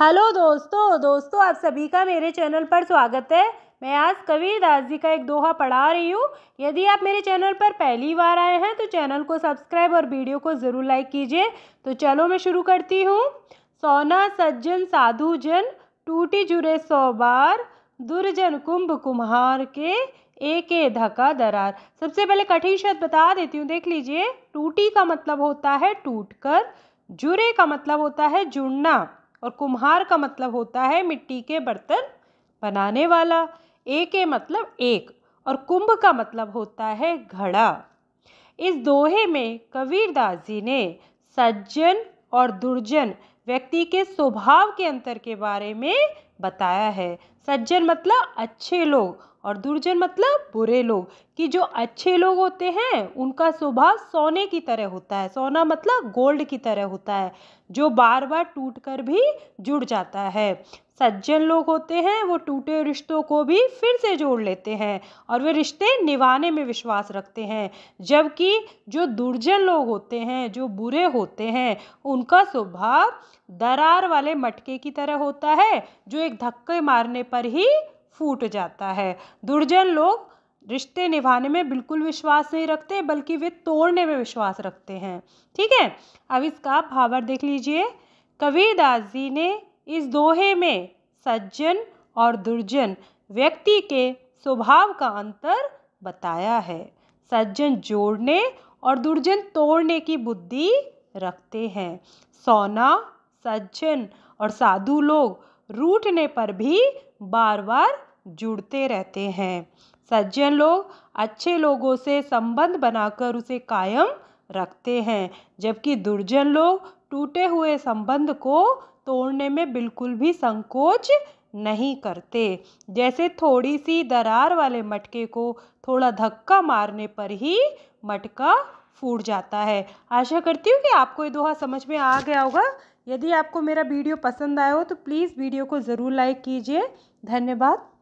hello दोस्तों दोस्तों आप सभी का मेरे चैनल पर स्वागत है मैं आज कबीर दास जी का एक दोहा पढ़ा रही हूँ यदि आप मेरे चैनल पर पहली बार आए हैं तो चैनल को सब्सक्राइब और वीडियो को ज़रूर लाइक कीजिए तो चलो मैं शुरू करती हूँ सोना सज्जन साधु जन टूटी जुरे सौ बार दुर्जन कुंभ कुम्हार के एक ए धका दरार सबसे पहले कठिन शब्द बता देती हूँ देख लीजिए टूटी का मतलब होता है टूट जुरे का मतलब होता है जुड़ना और कुम्हार का मतलब होता है मिट्टी के बर्तन बनाने वाला ए के मतलब एक और कुंभ का मतलब होता है घड़ा इस दोहे में कबीरदास जी ने सज्जन और दुर्जन व्यक्ति के स्वभाव के अंतर के बारे में बताया है सज्जन मतलब अच्छे लोग और दुर्जन मतलब बुरे लोग कि जो अच्छे लोग होते हैं उनका स्वभाव सोने की तरह होता है सोना मतलब गोल्ड की तरह होता है जो बार बार टूट कर भी जुड़ जाता है सज्जन लोग होते हैं वो टूटे रिश्तों को भी फिर से जोड़ लेते हैं और वे रिश्ते निभाने में विश्वास रखते हैं जबकि जो दुर्जन लोग होते हैं जो बुरे होते हैं उनका स्वभाव दरार वाले मटके की तरह होता है जो एक धक्के मारने पर ही फूट जाता है दुर्जन लोग रिश्ते निभाने में बिल्कुल विश्वास नहीं रखते बल्कि वे तोड़ने में विश्वास रखते हैं ठीक है अब इसका भावर देख लीजिए कबीरदास जी ने इस दोहे में सज्जन और दुर्जन व्यक्ति के स्वभाव का अंतर बताया है सज्जन जोड़ने और दुर्जन तोड़ने की बुद्धि रखते हैं सोना सज्जन और साधु लोग रूठने पर भी बार बार जुड़ते रहते हैं सज्जन लोग अच्छे लोगों से संबंध बनाकर उसे कायम रखते हैं जबकि दुर्जन लोग टूटे हुए संबंध को तोड़ने में बिल्कुल भी संकोच नहीं करते जैसे थोड़ी सी दरार वाले मटके को थोड़ा धक्का मारने पर ही मटका फूट जाता है आशा करती हूँ कि आपको ये दोहा समझ में आ गया होगा यदि आपको मेरा वीडियो पसंद आया हो तो प्लीज़ वीडियो को ज़रूर लाइक कीजिए धन्यवाद